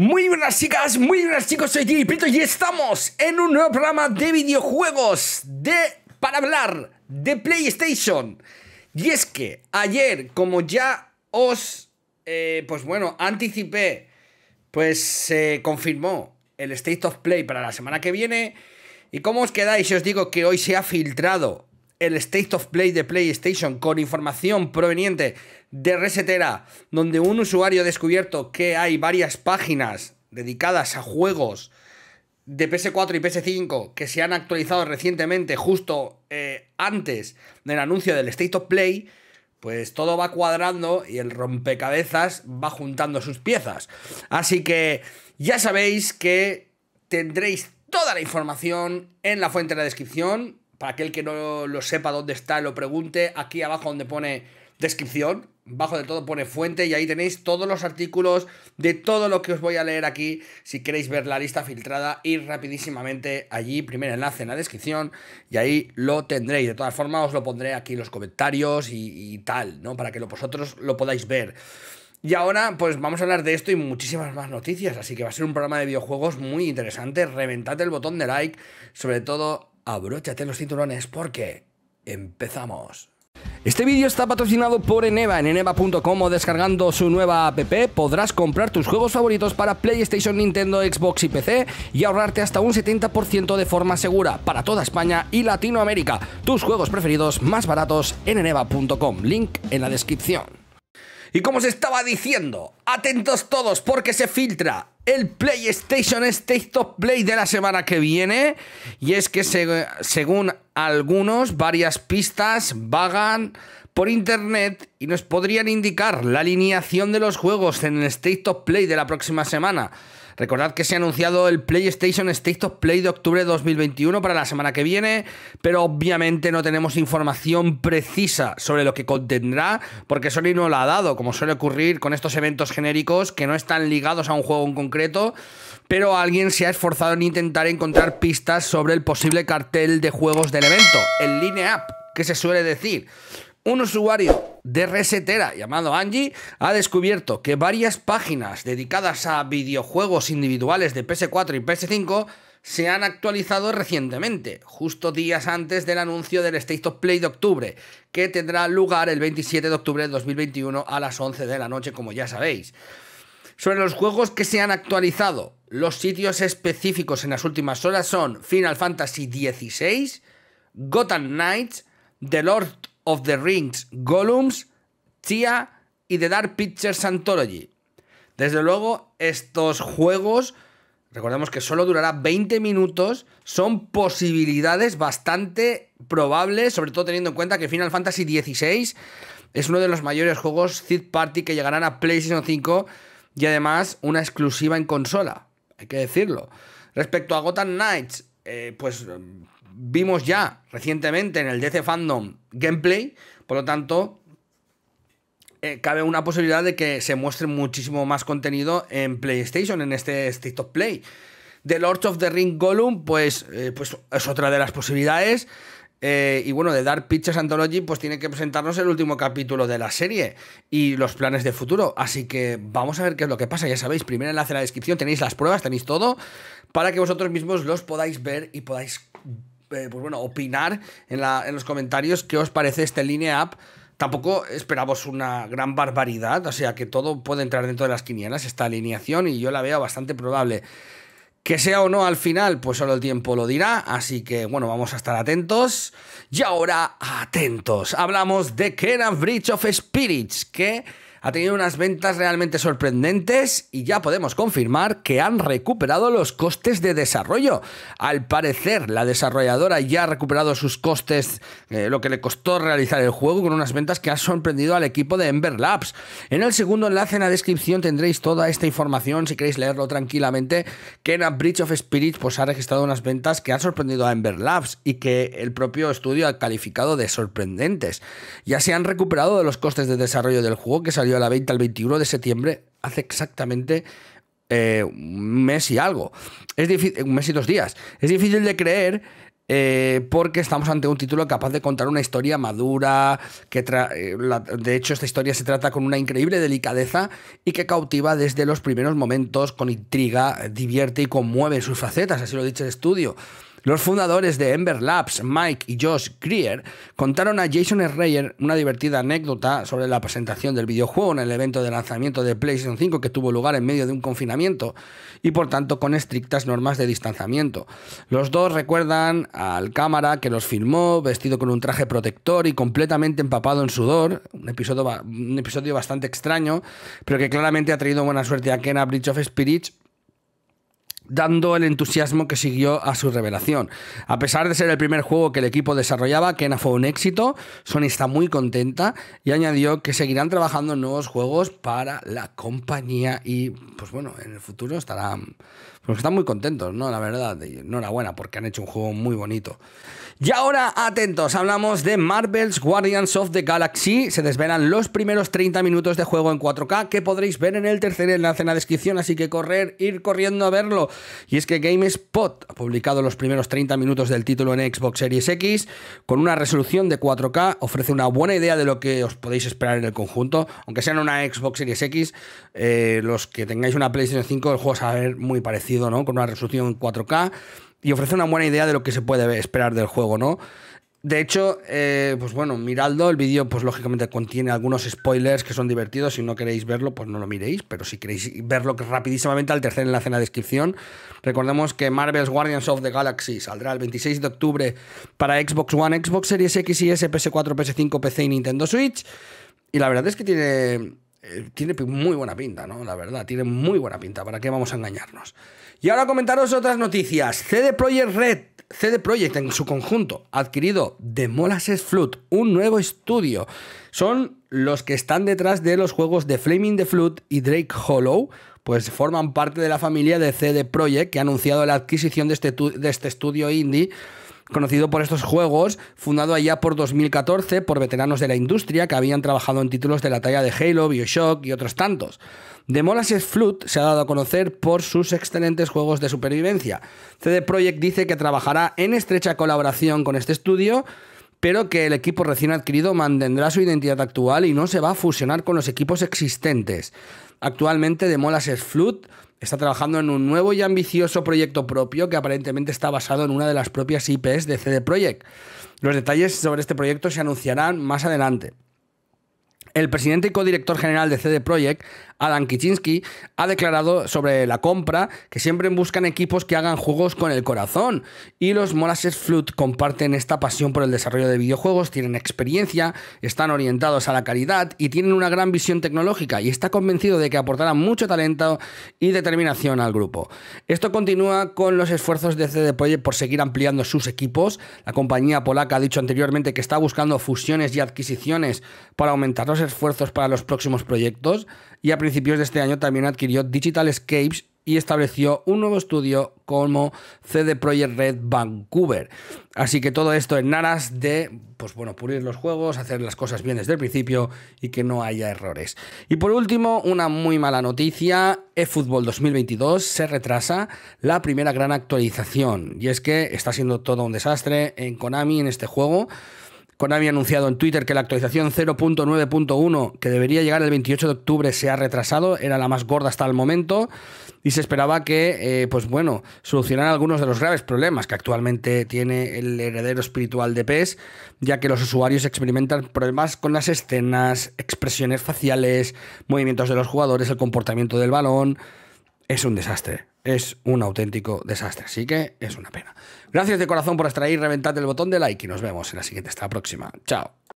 Muy buenas chicas, muy buenas chicos, soy y estamos en un nuevo programa de videojuegos de para hablar de PlayStation. Y es que ayer, como ya os, eh, pues bueno, anticipé, pues se confirmó el State of Play para la semana que viene. ¿Y cómo os quedáis? Os digo que hoy se ha filtrado el State of Play de PlayStation con información proveniente de Resetera, donde un usuario ha descubierto que hay varias páginas dedicadas a juegos de PS4 y PS5 que se han actualizado recientemente justo eh, antes del anuncio del State of Play, pues todo va cuadrando y el rompecabezas va juntando sus piezas. Así que ya sabéis que tendréis toda la información en la fuente de la descripción para aquel que no lo sepa dónde está, lo pregunte, aquí abajo donde pone descripción, bajo de todo pone fuente y ahí tenéis todos los artículos de todo lo que os voy a leer aquí. Si queréis ver la lista filtrada, ir rapidísimamente allí, primer enlace en la descripción y ahí lo tendréis. De todas formas, os lo pondré aquí en los comentarios y, tal, ¿no? Para que vosotros lo podáis ver. Y ahora, pues vamos a hablar de esto y muchísimas más noticias. Así que va a ser un programa de videojuegos muy interesante. Reventad el botón de like. Sobre todo, abróchate los cinturones porque empezamos. Este vídeo está patrocinado por Eneva. En eneva.com descargando su nueva app podrás comprar tus juegos favoritos para PlayStation, Nintendo, Xbox y PC y ahorrarte hasta un 70% de forma segura para toda España y Latinoamérica. Tus juegos preferidos más baratos en eneva.com. Link en la descripción. Y como os estaba diciendo, atentos todos porque se filtra el PlayStation State of Play de la semana que viene. Y es que según algunos, varias pistas vagan por internet y nos podrían indicar la alineación de los juegos en el State of Play de la próxima semana. Recordad que se ha anunciado el PlayStation State of Play de octubre de 2021 para la semana que viene, pero obviamente no tenemos información precisa sobre lo que contendrá, porque Sony no la ha dado, como suele ocurrir con estos eventos genéricos que no están ligados a un juego en concreto pero alguien se ha esforzado en intentar encontrar pistas sobre el posible cartel de juegos del evento, el Line Up, que se suele decir. Un usuario de resetera llamado Angie ha descubierto que varias páginas dedicadas a videojuegos individuales de PS4 y PS5 se han actualizado recientemente, justo días antes del anuncio del State of Play de octubre, que tendrá lugar el 27 de octubre de 2021 a las 11 de la noche, como ya sabéis. Sobre los juegos que se han actualizado, los sitios específicos en las últimas horas son Final Fantasy XVI, Gotham Knights, The Lord of the Rings Golems, Tia y The Dark Pictures Anthology. Desde luego, estos juegos, recordemos que solo durará 20 minutos, son posibilidades bastante probables, sobre todo teniendo en cuenta que Final Fantasy XVI es uno de los mayores juegos third party que llegarán a PlayStation 5 y además una exclusiva en consola, hay que decirlo. Respecto a Gotham Knights, eh, pues mm, vimos ya recientemente en el DC Fandom gameplay, por lo tanto, eh, cabe una posibilidad de que se muestre muchísimo más contenido en PlayStation, en este State of Play. The Lord of the Ring Golem, pues, eh, pues es otra de las posibilidades. Eh, y bueno, de dar Pictures Anthology, pues tiene que presentarnos el último capítulo de la serie y los planes de futuro. Así que vamos a ver qué es lo que pasa. Ya sabéis, primer enlace en la descripción, tenéis las pruebas, tenéis todo, para que vosotros mismos los podáis ver y podáis, eh, pues bueno, opinar en, los comentarios qué os parece este línea up tampoco esperamos una gran barbaridad, o sea que todo puede entrar dentro de las quinienas esta alineación, y yo la veo bastante probable. Que sea o no al final, pues solo el tiempo lo dirá, así que bueno, vamos a estar atentos. Y ahora, atentos, hablamos de Kenan Bridge of Spirits, que ha tenido unas ventas realmente sorprendentes y ya podemos confirmar que han recuperado los costes de desarrollo. Al parecer, la desarrolladora ya ha recuperado sus costes, eh, lo que le costó realizar el juego, con unas ventas que han sorprendido al equipo de Ember Labs. En el segundo enlace en la descripción tendréis toda esta información si queréis leerlo tranquilamente, que en A Bridge of Spirit pues, ha registrado unas ventas que han sorprendido a Ember Labs y que el propio estudio ha calificado de sorprendentes. Ya se han recuperado de los costes de desarrollo del juego que salió de la 20 al 21 de septiembre, hace exactamente eh, un mes y algo. Es difícil, un mes y dos días. Es difícil de creer eh, porque estamos ante un título capaz de contar una historia madura, que eh, de hecho esta historia se trata con una increíble delicadeza y que cautiva desde los primeros momentos, con intriga, divierte y conmueve sus facetas, así lo dice el estudio. Los fundadores de Ember Labs, Mike y Josh Greer, contaron a Jason Schreier una divertida anécdota sobre la presentación del videojuego en el evento de lanzamiento de PlayStation 5 que tuvo lugar en medio de un confinamiento y por tanto con estrictas normas de distanciamiento. Los dos recuerdan al cámara que los filmó vestido con un traje protector y completamente empapado en sudor, un episodio, un episodio bastante extraño, pero que claramente ha traído buena suerte a Ken a Bridge of Spirits dando el entusiasmo que siguió a su revelación. A pesar de ser el primer juego que el equipo desarrollaba, Kena fue un éxito, Sony está muy contenta y añadió que seguirán trabajando en nuevos juegos para la compañía y pues bueno, en el futuro estarán están muy contentos, ¿no? La verdad, enhorabuena porque han hecho un juego muy bonito. Y ahora, atentos, hablamos de Marvel's Guardians of the Galaxy. Se desvelan los primeros 30 minutos de juego en 4K que podréis ver en el tercer enlace en la descripción, así que correr, ir corriendo a verlo. Y es que GameSpot ha publicado los primeros 30 minutos del título en Xbox Series X con una resolución de 4K, ofrece una buena idea de lo que os podéis esperar en el conjunto, aunque sean una Xbox Series X, eh, los que tengáis una PlayStation 5, el juego va a ver muy parecido con una resolución 4K y ofrece una buena idea de lo que se puede esperar del juego, ¿no? De hecho, eh, pues bueno, miradlo, el vídeo pues lógicamente contiene algunos spoilers que son divertidos, si no queréis verlo pues no lo miréis, pero si queréis verlo rapidísimamente al tercer enlace en la descripción, recordemos que Marvel's Guardians of the Galaxy saldrá el 26 de octubre para Xbox One, Xbox Series X y S, PS4, PS5, PC y Nintendo Switch, y la verdad es que tiene eh, tiene muy buena pinta, ¿no? La verdad, tiene muy buena pinta. ¿Para qué vamos a engañarnos? Y ahora comentaros otras noticias. CD Projekt Red, CD Projekt en su conjunto, ha adquirido De Molasses Flood, un nuevo estudio. Son los que están detrás de los juegos de Flaming the Flood y Drake Hollow, pues forman parte de la familia de CD Projekt, que ha anunciado la adquisición de este, de este estudio indie conocido por estos juegos, fundado allá por 2014 por veteranos de la industria que habían trabajado en títulos de la talla de Halo, Bioshock y otros tantos. The Molasses Flood se ha dado a conocer por sus excelentes juegos de supervivencia. CD Projekt dice que trabajará en estrecha colaboración con este estudio pero que el equipo recién adquirido mantendrá su identidad actual y no se va a fusionar con los equipos existentes. Actualmente, Demolas es Flood, está trabajando en un nuevo y ambicioso proyecto propio que aparentemente está basado en una de las propias IPs de CD Projekt. Los detalles sobre este proyecto se anunciarán más adelante. El presidente y codirector general de CD Projekt Adam Kiczynski ha declarado sobre la compra que siempre buscan equipos que hagan juegos con el corazón. Y los Molasses Flute comparten esta pasión por el desarrollo de videojuegos, tienen experiencia, están orientados a la calidad y tienen una gran visión tecnológica y está convencido de que aportará mucho talento y determinación al grupo. Esto continúa con los esfuerzos de CD Projekt por seguir ampliando sus equipos. La compañía polaca ha dicho anteriormente que está buscando fusiones y adquisiciones para aumentar los esfuerzos para los próximos proyectos y a principios de este año también adquirió Digital Escapes y estableció un nuevo estudio como CD Projekt Red Vancouver. Así que todo esto en aras de, pues bueno, pulir los juegos, hacer las cosas bien desde el principio y que no haya errores. Y por último, una muy mala noticia, eFootball 2022 se retrasa la primera gran actualización. Y es que está siendo todo un desastre en Konami en este juego. Konami ha anunciado en Twitter que la actualización 0.9.1, que debería llegar el 28 de octubre, se ha retrasado, era la más gorda hasta el momento, y se esperaba que, eh, pues bueno, solucionara algunos de los graves problemas que actualmente tiene el heredero espiritual de PES, ya que los usuarios experimentan problemas con las escenas, expresiones faciales, movimientos de los jugadores, el comportamiento del balón. Es un desastre es un auténtico desastre. Así que es una pena. Gracias de corazón por extraer Reventad el botón de like y nos vemos en la siguiente. Hasta la próxima. Chao.